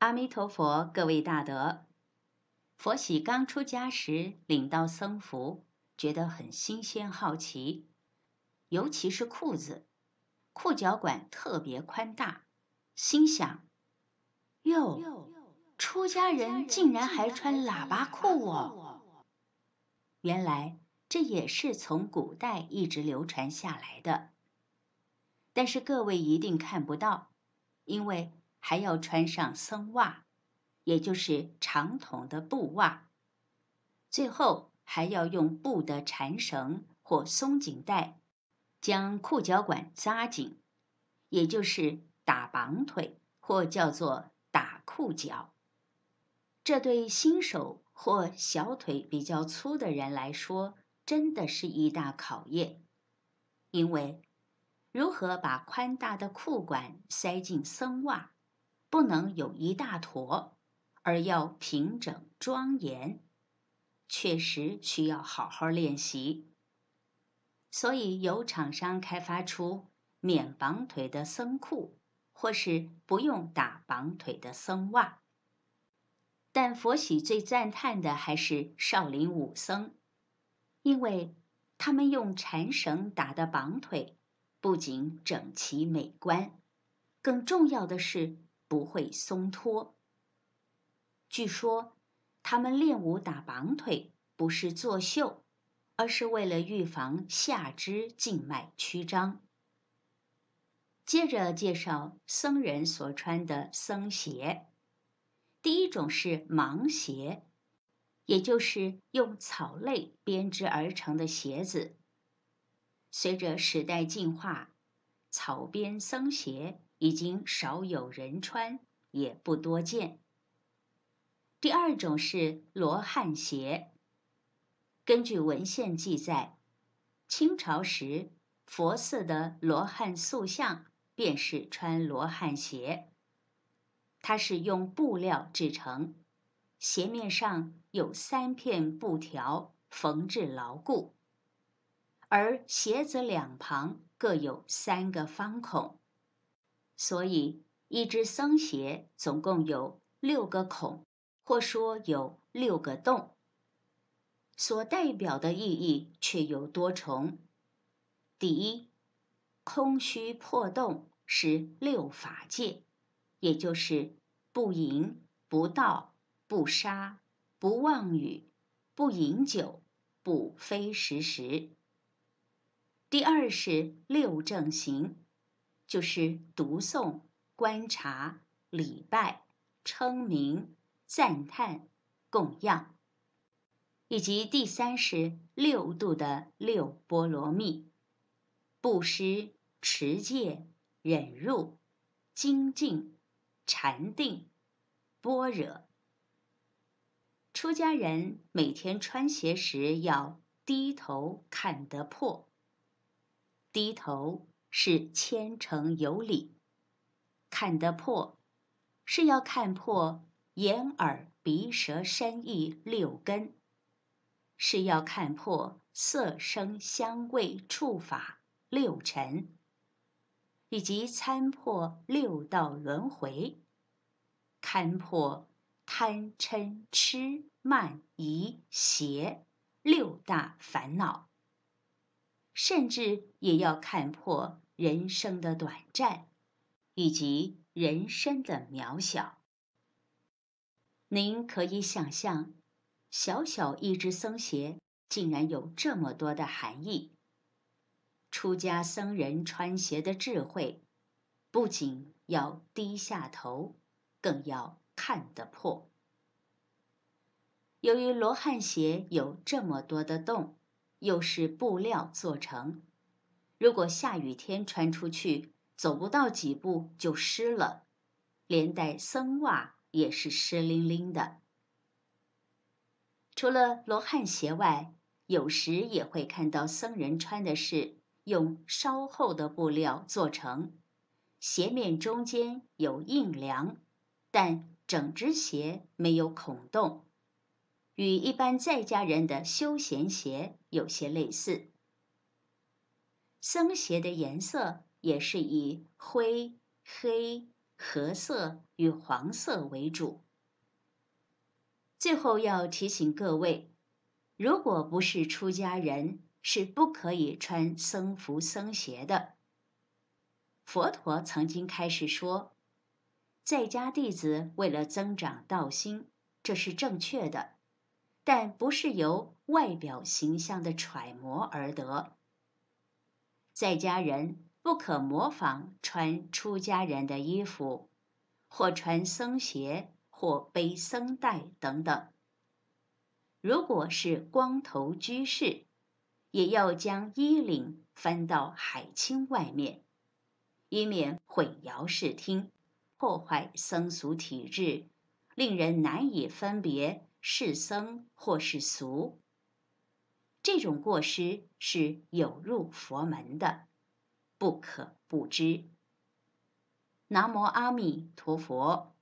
阿弥陀佛，各位大德，佛喜刚出家时领到僧服，觉得很新鲜好奇，尤其是裤子，裤脚管特别宽大，心想：哟，出家人竟然还穿喇叭裤哦！原来这也是从古代一直流传下来的，但是各位一定看不到，因为。还要穿上僧袜，也就是长筒的布袜，最后还要用布的缠绳或松紧带将裤脚管扎紧，也就是打绑腿或叫做打裤脚。这对新手或小腿比较粗的人来说，真的是一大考验，因为如何把宽大的裤管塞进僧袜？不能有一大坨，而要平整庄严。确实需要好好练习。所以有厂商开发出免绑腿的僧裤，或是不用打绑腿的僧袜。但佛喜最赞叹的还是少林武僧，因为他们用缠绳打的绑腿，不仅整齐美观，更重要的是。不会松脱。据说，他们练武打绑腿不是作秀，而是为了预防下肢静脉曲张。接着介绍僧人所穿的僧鞋，第一种是芒鞋，也就是用草类编织而成的鞋子。随着时代进化，草编僧鞋。已经少有人穿，也不多见。第二种是罗汉鞋。根据文献记载，清朝时佛寺的罗汉塑像便是穿罗汉鞋。它是用布料制成，鞋面上有三片布条缝制牢固，而鞋子两旁各有三个方孔。所以，一只僧鞋总共有六个孔，或说有六个洞，所代表的意义却有多重。第一，空虚破洞是六法界，也就是不淫、不盗、不杀、不妄语、不饮酒、不非时时。第二是六正行。就是读诵、观察、礼拜、称名、赞叹、供养，以及第三十六度的六波罗蜜：布施、持戒、忍辱、精进、禅定、般若。出家人每天穿鞋时要低头看得破，低头。是虔诚有礼；看得破，是要看破眼耳鼻舌身意六根，是要看破色声香味触法六尘，以及参破六道轮回，看破贪嗔痴慢疑邪六大烦恼，甚至也要看破。人生的短暂，以及人生的渺小。您可以想象，小小一只僧鞋竟然有这么多的含义。出家僧人穿鞋的智慧，不仅要低下头，更要看得破。由于罗汉鞋有这么多的洞，又是布料做成。如果下雨天穿出去，走不到几步就湿了，连带僧袜也是湿淋淋的。除了罗汉鞋外，有时也会看到僧人穿的是用稍厚的布料做成，鞋面中间有硬梁，但整只鞋没有孔洞，与一般在家人的休闲鞋有些类似。僧鞋的颜色也是以灰、黑、褐色与黄色为主。最后要提醒各位，如果不是出家人，是不可以穿僧服、僧鞋的。佛陀曾经开始说，在家弟子为了增长道心，这是正确的，但不是由外表形象的揣摩而得。在家人不可模仿穿出家人的衣服，或穿僧鞋，或背僧带等等。如果是光头居士，也要将衣领翻到海青外面，以免毁淆视听，破坏僧俗体制，令人难以分别是僧或是俗。这种过失是有入佛门的，不可不知。南无阿弥陀佛。